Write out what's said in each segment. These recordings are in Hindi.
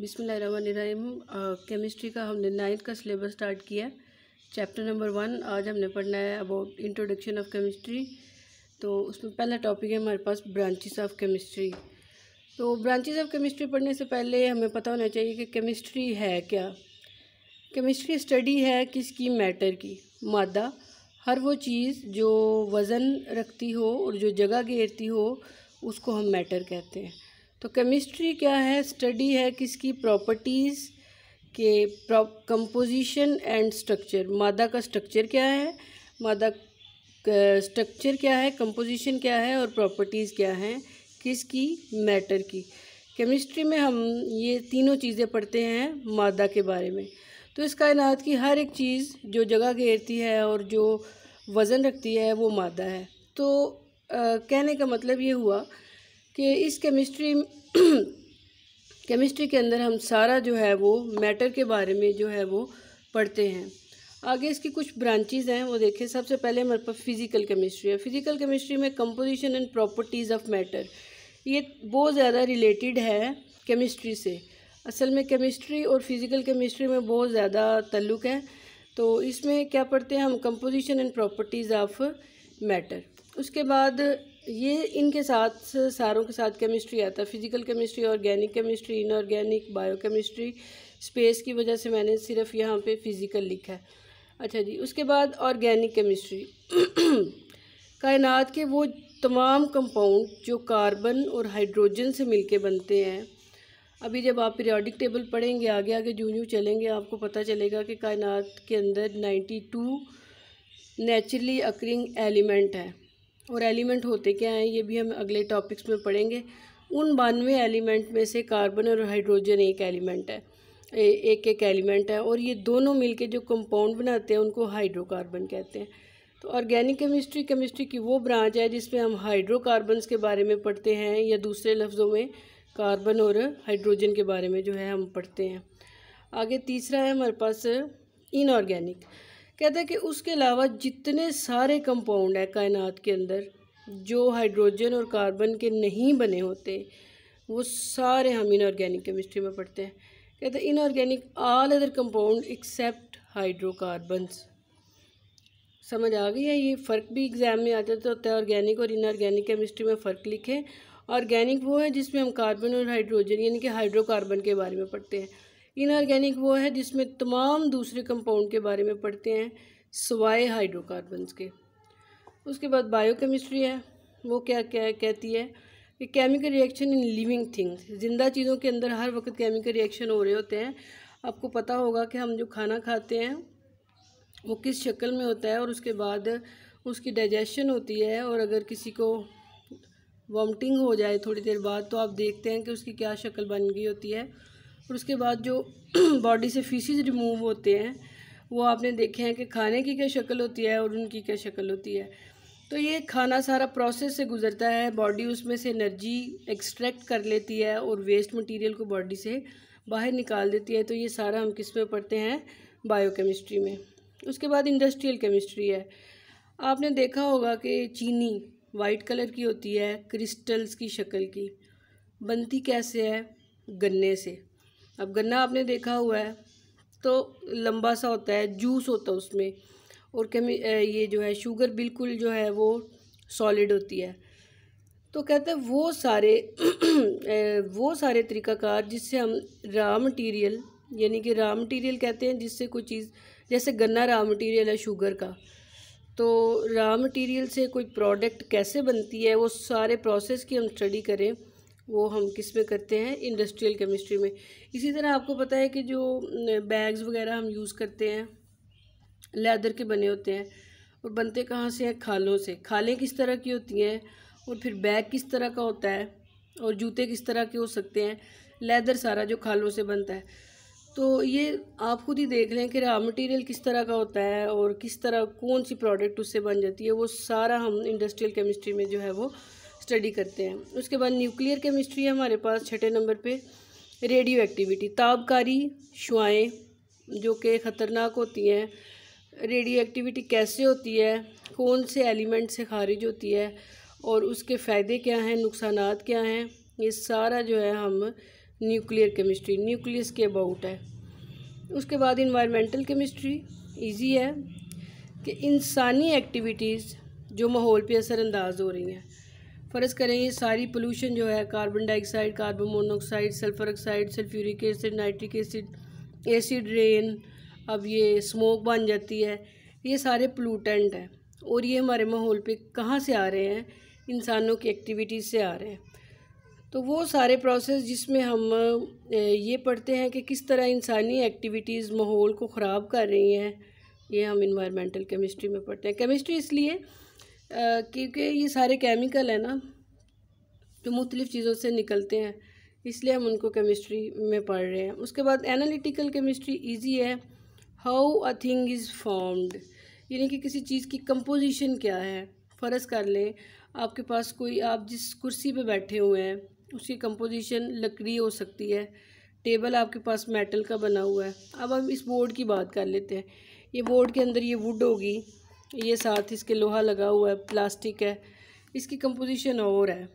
बिसमीम केमिस्ट्री का हमने नाइन्थ का सिलेबस स्टार्ट किया चैप्टर नंबर वन आज हमने पढ़ना है अबाउट इंट्रोडक्शन ऑफ केमिस्ट्री तो उसमें पहला टॉपिक है हमारे पास ब्रांचेस ऑफ केमिस्ट्री तो ब्रांचेस ऑफ केमिस्ट्री पढ़ने से पहले हमें पता होना चाहिए कि केमिस्ट्री है क्या केमिस्ट्री स्टडी है किसकी मैटर की मादा हर वो चीज़ जो वज़न रखती हो और जो जगह घेरती हो उसको हम मैटर कहते हैं तो केमिस्ट्री क्या है स्टडी है किसकी प्रॉपर्टीज़ के कंपोजिशन एंड स्ट्रक्चर मादा का स्ट्रक्चर क्या है मादा स्ट्रक्चर क्या है कंपोजिशन क्या है और प्रॉपर्टीज़ क्या हैं किसकी मैटर की केमिस्ट्री में हम ये तीनों चीज़ें पढ़ते हैं मादा के बारे में तो इस कायनात की हर एक चीज़ जो जगह घेरती है और जो वज़न रखती है वो मादा है तो आ, कहने का मतलब ये हुआ कि इस केमिस्ट्री केमिस्ट्री के अंदर हम सारा जो है वो मैटर के बारे में जो है वो पढ़ते हैं आगे इसकी कुछ ब्रांचेज हैं वो देखें सबसे पहले हमारे पास फिज़िकल केमिस्ट्री है फिज़िकल केमिस्ट्री में composition and properties of matter ये बहुत ज़्यादा रिलेटेड है केमिस्ट्री से असल में केमिस्ट्री और फिज़िकल केमिस्ट्री में बहुत ज़्यादा तल्लुक़ है तो इसमें क्या पढ़ते हैं हम composition and properties of matter उसके बाद ये इनके साथ सारों के साथ केमिस्ट्री आता है physical chemistry organic chemistry inorganic biochemistry space की वजह से मैंने सिर्फ यहाँ पे फिज़िकल लिखा है अच्छा जी उसके बाद ऑर्गेनिक केमिस्ट्री कायनात के वो तमाम कंपाउंड जो कार्बन और हाइड्रोजन से मिलके बनते हैं अभी जब आप पीरियोडिक टेबल पढ़ेंगे आगे आगे जूँ जूँ चलेंगे आपको पता चलेगा कि कायनात के अंदर टू नेचुरली अक्रिंग एलिमेंट है और एलिमेंट होते क्या हैं ये भी हम अगले टॉपिक्स में पढ़ेंगे उन बानवे एलिमेंट में से कार्बन और हाइड्रोजन एक एलिमेंट है एक एक एलिमेंट है और ये दोनों मिलके जो कंपाउंड बनाते हैं उनको हाइड्रोकार्बन कहते हैं तो ऑर्गेनिक केमिस्ट्री केमिस्ट्री की वो ब्रांच है जिसमें हम हाइड्रोकार्बन्स के बारे में पढ़ते हैं या दूसरे लफ्ज़ों में कार्बन और हाइड्रोजन के बारे में जो है हम पढ़ते हैं आगे तीसरा है हमारे पास इनऑर्गेनिक कहता है कि उसके अलावा जितने सारे कंपाउंड हैं कायनात के अंदर जो हाइड्रोजन और कार्बन के नहीं बने होते वो सारे हम इनऑर्गेनिक केमिस्ट्री में पढ़ते हैं कहते हैं inorganic all other compound except hydrocarbon समझ आ गई है ये फ़र्क भी एग्ज़ाम में आता तो होता है ऑर्गेनिक और इनऑर्गेनिक केमिस्ट्री में फ़र्क लिखें ऑर्गेनिक वो है जिसमें हम कार्बन और हाइड्रोजन यानी कि हाइड्रोकार्बन के बारे में पढ़ते हैं इनऑर्गेनिक वो है जिसमें तमाम दूसरे कंपाउंड के बारे में पढ़ते हैं सवाए हाइड्रोकार्बन्स के उसके बाद बायोकेमिस्ट्री है वो क्या क्या कहती है कि chemical reaction in living things ज़िंदा चीज़ों के अंदर हर वक्त केमिकल रिएक्शन हो रहे होते हैं आपको पता होगा कि हम जो खाना खाते हैं वो किस शक्ल में होता है और उसके बाद उसकी डाइजेशन होती है और अगर किसी को वॉमटिंग हो जाए थोड़ी देर बाद तो आप देखते हैं कि उसकी क्या शक्ल बन गई होती है और उसके बाद जो बॉडी से फीसिस रिमूव होते हैं वो आपने देखे हैं कि खाने की क्या शक्ल होती है और उनकी क्या शक्ल होती है तो ये खाना सारा प्रोसेस से गुजरता है बॉडी उसमें से एनर्जी एक्सट्रैक्ट कर लेती है और वेस्ट मटेरियल को बॉडी से बाहर निकाल देती है तो ये सारा हम किस में पढ़ते हैं बायोकेमिस्ट्री में उसके बाद इंडस्ट्रियल केमिस्ट्री है आपने देखा होगा कि चीनी वाइट कलर की होती है क्रिस्टल्स की शक्ल की बनती कैसे है गन्ने से अब गन्ना आपने देखा हुआ है तो लंबा सा होता है जूस होता है उसमें और कमी ये जो है शुगर बिल्कुल जो है वो सॉलिड होती है तो कहते हैं वो सारे वो सारे तरीकाकार जिससे हम रॉ मटीरियल यानी कि रॉ मटीरियल कहते हैं जिससे कोई चीज़ जैसे गन्ना रॉ मटीरियल है शुगर का तो रॉ मटीरियल से कोई प्रोडक्ट कैसे बनती है वो सारे प्रोसेस की हम स्टडी करें वो हम किस में करते हैं इंडस्ट्रियल केमिस्ट्री में इसी तरह आपको पता है कि जो बैग्स वगैरह हम यूज़ करते हैं लेदर के बने होते हैं और बनते कहाँ से हैं खालों से खालें किस तरह की होती हैं और फिर बैग किस तरह का होता है और जूते किस तरह के हो सकते हैं लेदर सारा जो खालों से बनता है तो ये आप खुद ही देख लें कि रॉ मटेरियल किस तरह का होता है और किस तरह कौन सी प्रोडक्ट उससे बन जाती है वो सारा हम इंडस्ट्रियल केमिस्ट्री में जो है वो स्टडी करते हैं उसके बाद न्यूक्लियर केमिस्ट्री है हमारे पास छठे नंबर पे रेडियो एक्टिविटी ताबकारी शुआएँ जो कि ख़तरनाक होती हैं रेडियो एक्टिविटी कैसे होती है कौन से एलिमेंट से खारिज होती है और उसके फ़ायदे क्या हैं नुकसान क्या हैं ये सारा जो है हम न्यूक्लियर केमिस्ट्री न्यूक्लियस के अबाउट है उसके बाद इन्वायरमेंटल केमिस्ट्री ईजी है कि इंसानी एक्टिविटीज़ जो माहौल पे असरअंदाज हो रही हैं फ़र्ज़ करें ये सारी पोलूशन जो है carbon dioxide carbon monoxide sulphur oxide sulphuric acid nitric acid acid rain अब ये स्मोक बन जाती है ये सारे पोलूटेंट हैं और ये हमारे माहौल पे कहाँ से आ रहे हैं इंसानों की एक्टिविटीज़ से आ रहे हैं तो वो सारे प्रोसेस जिसमें हम ये पढ़ते हैं कि किस तरह इंसानी एक्टिविटीज़ माहौल को ख़राब कर रही हैं ये हम इन्वायरमेंटल केमिस्ट्री में पढ़ते हैं केमिस्ट्री इसलिए क्योंकि ये सारे केमिकल हैं ना जो मुख्तलिफ़ चीज़ों से निकलते हैं इसलिए हम उनको केमिस्ट्री में पढ़ रहे हैं उसके बाद एनालिटिकल केमिस्ट्री ईजी है how a thing is formed यानी कि किसी चीज़ की कंपोजिशन क्या है फ़र्ज़ कर लें आपके पास कोई आप जिस कुर्सी पे बैठे हुए हैं उसकी कंपोजिशन लकड़ी हो सकती है टेबल आपके पास मेटल का बना हुआ है अब हम इस बोर्ड की बात कर लेते हैं ये बोर्ड के अंदर ये वुड होगी ये साथ इसके लोहा लगा हुआ है प्लास्टिक है इसकी कंपोजिशन और है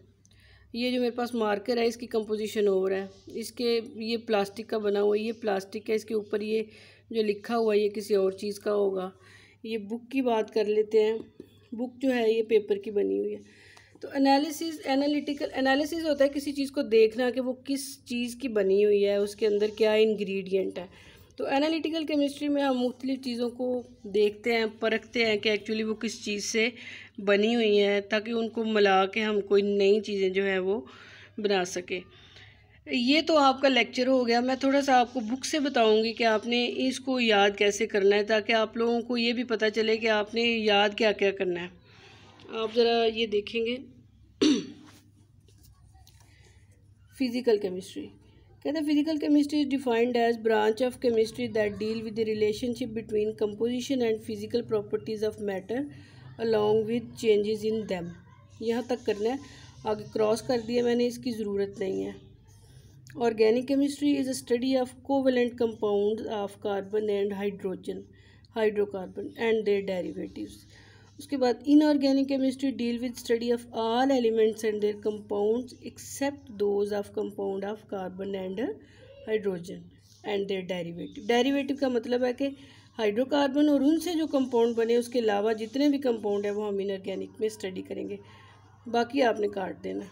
ये जो मेरे पास मार्कर है इसकी कंपोजिशन और है इसके ये प्लास्टिक का बना हुआ है ये प्लास्टिक है इसके ऊपर ये जो लिखा हुआ है ये किसी और चीज़ का होगा ये बुक की बात कर लेते हैं बुक जो है ये पेपर की बनी हुई है तो एनालिसिस एनालिटिकल एनालिसिस होता है किसी चीज़ को देखना कि वो किस चीज़ की बनी हुई है उसके अंदर क्या इन्ग्रीडियंट है तो एनालिटिकल केमिस्ट्री में हम मुख्तलिफ चीज़ों को देखते हैं परखते हैं कि एक्चुअली वो किस चीज़ से बनी हुई हैं ताकि उनको मिला के हम कोई नई चीज़ें जो है वो बना सकें ये तो आपका लेक्चर हो गया मैं थोड़ा सा आपको बुक से बताऊंगी कि आपने इसको याद कैसे करना है ताकि आप लोगों को ये भी पता चले कि आपने याद क्या क्या करना है आप ज़रा ये देखेंगे फिज़िकल केमिस्ट्री कहते हैं physical chemistry is defined as branch of chemistry that deal with the relationship between composition and physical properties of matter along with changes in them यहाँ तक करना है आगे क्रॉस कर दिया मैंने इसकी ज़रूरत नहीं है organic chemistry is a study of covalent compound of carbon and hydrogen hydrocarbon and their derivatives उसके बाद inorganic chemistry deal with study of all elements and their compounds except those of compound of carbon and hydrogen and their derivative derivative का मतलब है कि हाइड्रोकार्बन और उनसे जो कंपाउंड बने उसके अलावा जितने भी कंपाउंड है वो हम इनऑर्गेनिक में स्टडी करेंगे बाकी आपने काट देना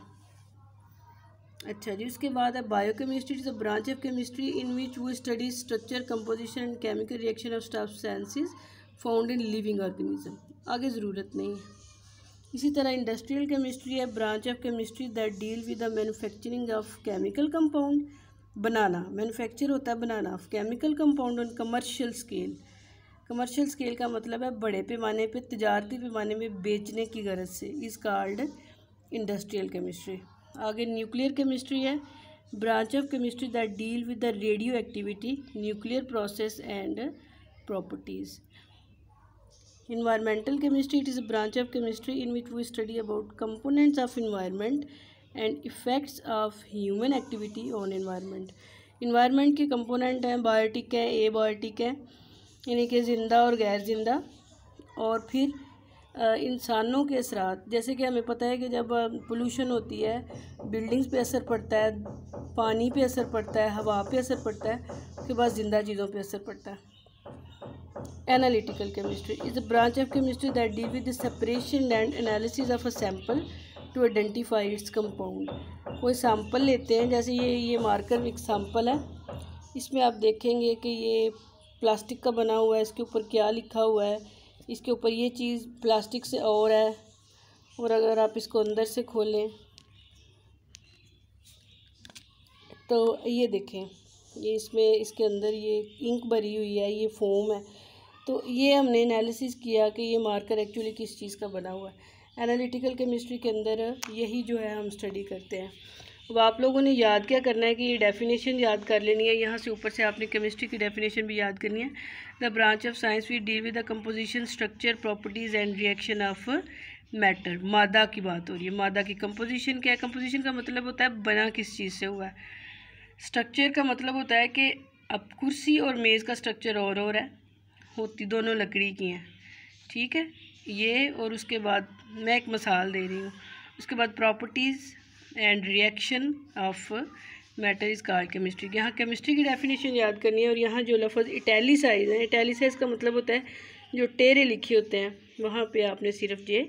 अच्छा जी उसके बाद है biochemistry is a branch of chemistry in which वो study structure composition and chemical reaction of substances found in living organism आगे ज़रूरत नहीं है इसी तरह इंडस्ट्रियल केमिस्ट्री है branch of chemistry that deal with the manufacturing of chemical compound बनाना मैनुफैक्चर होता है बनाना of chemical compound on commercial scale commercial scale का मतलब है बड़े पैमाने पे तजारती पैमाने में बेचने की गरज से इस कार्ड इंडस्ट्रियल केमिस्ट्री आगे न्यूक्लियर केमिस्ट्री है branch of chemistry that deal with the radioactivity nuclear process and properties environmental chemistry it is a branch of chemistry in which we study about components of environment and effects of human activity on environment environment के component हैं biotic है abiotic है यानी कि ज़िंदा और गैर ज़िंदा और फिर इंसानों के असरात जैसे कि हमें पता है कि जब पोल्यूशन होती है बिल्डिंग्स पे असर पड़ता है पानी पे असर पड़ता है हवा पे असर पड़ता है उसके बाद ज़िंदा चीज़ों पे असर पड़ता है analytical chemistry is a branch of chemistry that deals with the separation and analysis of a sample to identify its compound कोई सैम्पल लेते हैं जैसे ये ये मार्कर एक सैम्पल है इसमें आप देखेंगे कि ये प्लास्टिक का बना हुआ है इसके ऊपर क्या लिखा हुआ है इसके ऊपर ये चीज़ प्लास्टिक से और है और अगर आप इसको अंदर से खोलें तो ये देखें ये इसमें इसके अंदर ये इंक भरी हुई है ये फोम है तो ये हमने एनालिसिस किया कि ये मार्कर एक्चुअली किस चीज़ का बना हुआ है एनालिटिकल केमिस्ट्री के अंदर यही जो है हम स्टडी करते हैं अब आप लोगों ने याद क्या करना है कि ये डेफिनेशन याद कर लेनी है यहाँ से ऊपर से आपने केमिस्ट्री की डेफिनेशन भी याद करनी है the branch of science we deal with the composition structure properties and reaction of matter मादा की बात हो रही है मादा की कम्पोजिशन क्या है कम्पोजिशन का मतलब होता है बना किस चीज़ से हुआ है स्ट्रक्चर का मतलब होता है कि अब कुर्सी और मेज़ का स्ट्रक्चर और और है होती दोनों लकड़ी की हैं ठीक है ये और उसके बाद मैं एक मसाल दे रही हूँ उसके बाद properties and reaction of matter is called chemistry यहाँ केमिस्ट्री की डेफिनेशन याद करनी है और यहाँ जो लफ्ज़ साइज है साइज़ का मतलब होता है जो टेरे लिखे होते हैं वहाँ पे आपने सिर्फ ये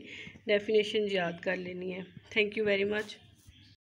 डेफिनेशन याद कर लेनी है थैंक यू वेरी मच